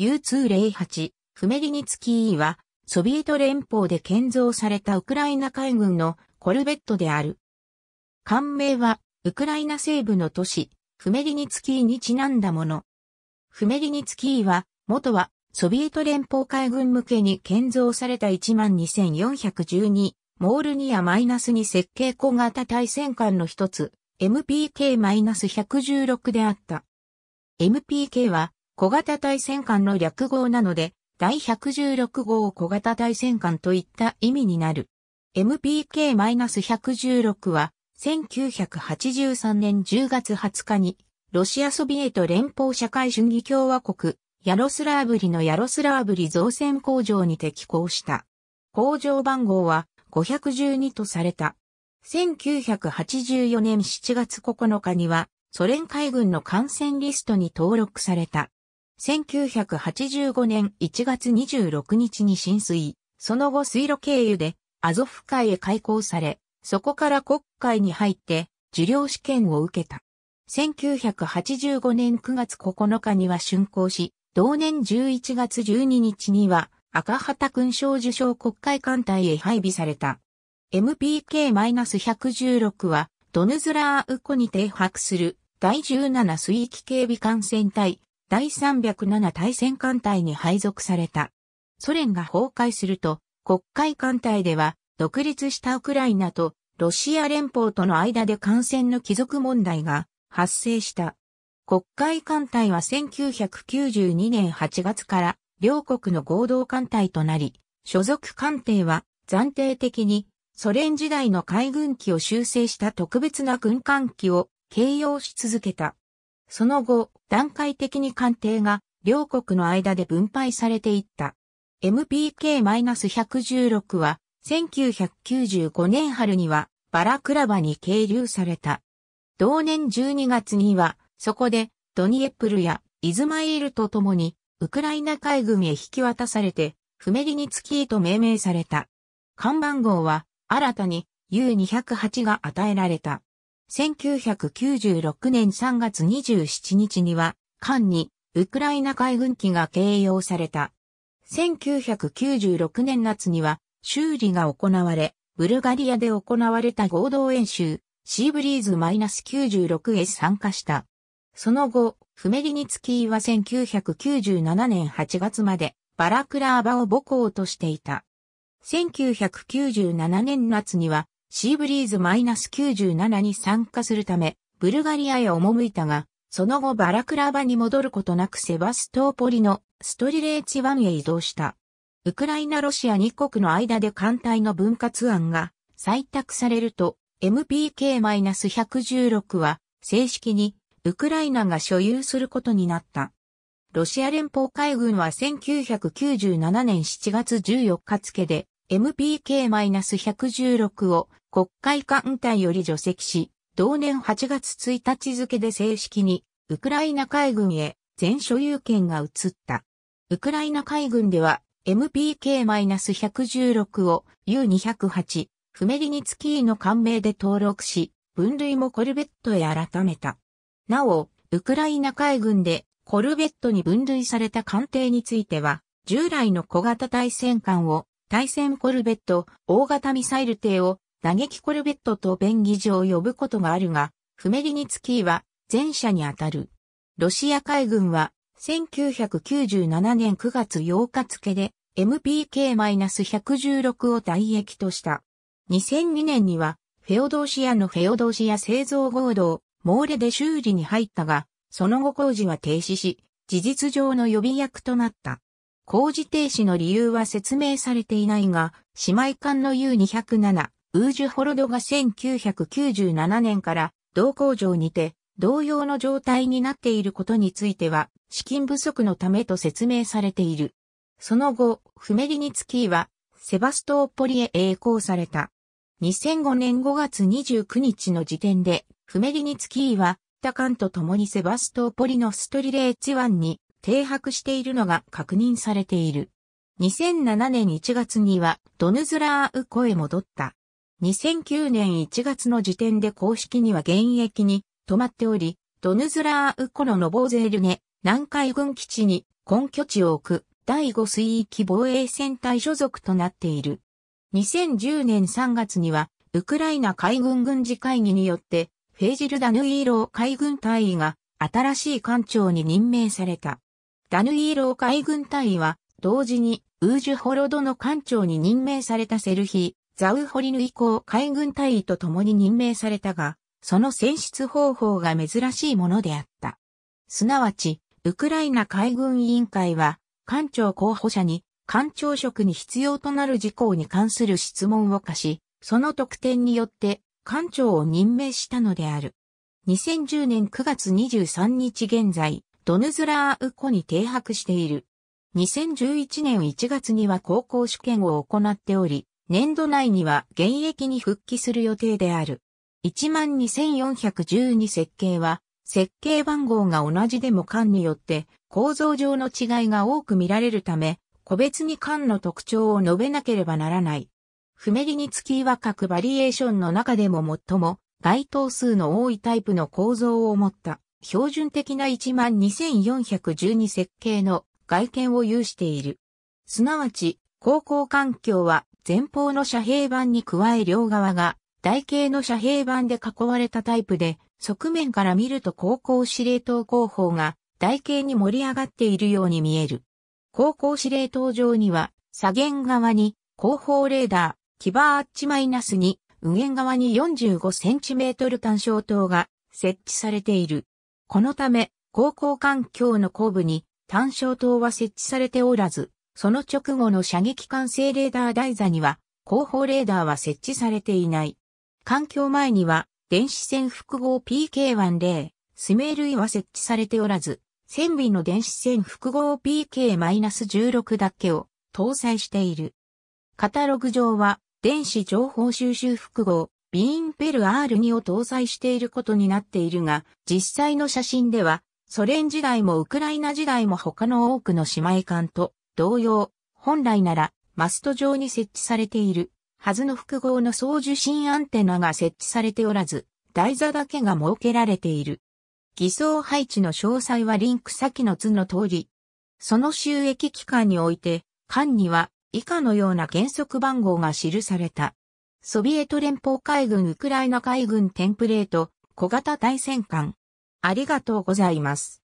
U208、フメリニツキーは、ソビエト連邦で建造されたウクライナ海軍のコルベットである。艦名は、ウクライナ西部の都市、フメリニツキーにちなんだもの。フメリニツキーは、元は、ソビエト連邦海軍向けに建造された12,412モールニア -2 設計小型対戦艦の一つ、MPK-116 であった。MPK は小型対戦艦の略号なので、第116号小型対戦艦といった意味になる。MPK-116 は、1983年10月20日に、ロシアソビエト連邦社会主義共和国、ヤロスラーブリのヤロスラーブリ造船工場に適航した。工場番号は512とされた。1984年7月9日には、ソ連海軍の艦船リストに登録された。1985年1月26日に浸水、その後水路経由でアゾフ海へ開港され、そこから国会に入って受領試験を受けた。1985年9月9日には竣工し、同年11月12日には赤旗勲章受賞国会艦隊へ配備された。MPK-116 はドヌズラーウコに停泊する第17水域警備艦船隊第307対戦艦隊に配属された。ソ連が崩壊すると、国会艦隊では、独立したウクライナとロシア連邦との間で感染の帰属問題が発生した。国会艦隊は1992年8月から両国の合同艦隊となり、所属艦艇は暫定的にソ連時代の海軍機を修正した特別な軍艦機を形容し続けた。その後、段階的に艦艇が両国の間で分配されていった。MPK-116 は1995年春にはバラクラバに係留された。同年12月にはそこでドニエプルやイズマイールと共にウクライナ海軍へ引き渡されてフメリニツキーと命名された。看板号は新たに U208 が与えられた。1996年3月27日には、艦にウクライナ海軍機が掲揚された。1996年夏には修理が行われ、ブルガリアで行われた合同演習、シーブリーズ -96 へ参加した。その後、フメリニツキーは1997年8月までバラクラーバを母校としていた。1997年夏にはシーブリーズ -97 に参加するため、ブルガリアへ赴いたが、その後バラクラバに戻ることなくセバストーポリのストリレーチ湾へ移動した。ウクライナ・ロシア2国の間で艦隊の分割案が採択されると、MPK-116 は正式にウクライナが所有することになった。ロシア連邦海軍は1997年7月14日付で MPK-116 を国会艦隊より除籍し、同年8月1日付で正式にウクライナ海軍へ全所有権が移った。ウクライナ海軍では MPK-116 を U208 フメリニツキーの艦名で登録し、分類もコルベットへ改めた。なお、ウクライナ海軍でコルベットに分類された艦艇については、従来の小型対戦艦を対戦コルベット、大型ミサイル艇を打撃コルベットと便宜上呼ぶことがあるが、フメリニツキーは前者にあたる。ロシア海軍は1997年9月8日付で MPK-116 を退役とした。2002年にはフェオドーシアのフェオドーシア製造合同、モーレで修理に入ったが、その後工事は停止し、事実上の予備役となった。工事停止の理由は説明されていないが、姉妹艦の U207、ウージュホロドが1997年から同工場にて同様の状態になっていることについては資金不足のためと説明されている。その後、フメリニツキーはセバストーポリへ栄光された。2005年5月29日の時点で、フメリニツキーは、他艦と共にセバストーポリのストリレーチンに停泊しているのが確認されている。2007年1月にはドヌズラーウコへ戻った。2009年1月の時点で公式には現役に止まっており、ドヌズラーウコのノボーゼールネ、南海軍基地に根拠地を置く第5水域防衛戦隊所属となっている。2010年3月には、ウクライナ海軍軍事会議によって、フェイジルダヌイーロー海軍隊員が新しい艦長に任命された。ダヌイーロー海軍隊は、同時に、ウージュホロドの艦長に任命されたセルヒ、ザウホリヌイ公海軍隊員と共に任命されたが、その選出方法が珍しいものであった。すなわち、ウクライナ海軍委員会は、艦長候補者に、艦長職に必要となる事項に関する質問を課し、その特典によって、艦長を任命したのである。2010年9月23日現在、ドヌズラーウコに停泊している。2011年1月には高校試験を行っており、年度内には現役に復帰する予定である。12412設計は、設計番号が同じでも缶によって構造上の違いが多く見られるため、個別に缶の特徴を述べなければならない。ふめりにつきは各バリエーションの中でも最も該当数の多いタイプの構造を持った。標準的な12,412設計の外見を有している。すなわち、航行環境は前方の遮蔽板に加え両側が台形の遮蔽板で囲われたタイプで、側面から見ると航行司令塔後方が台形に盛り上がっているように見える。航行司令塔上には、左舷側に後方レーダー、キバーアッチマイナスに、右舷側に 45cm 単焦塔が設置されている。このため、高校環境の後部に単焦灯は設置されておらず、その直後の射撃管制レーダー台座には、後方レーダーは設置されていない。環境前には、電子線複合 PK10、スメールイは設置されておらず、線尾の電子線複合 PK-16 だけを搭載している。カタログ上は、電子情報収集複合ビーンペル R2 を搭載していることになっているが、実際の写真では、ソ連時代もウクライナ時代も他の多くの姉妹艦と同様、本来ならマスト上に設置されているはずの複合の送受信アンテナが設置されておらず、台座だけが設けられている。偽装配置の詳細はリンク先の図の通り。その収益期間において、艦には以下のような原則番号が記された。ソビエト連邦海軍ウクライナ海軍テンプレート、小型対戦艦。ありがとうございます。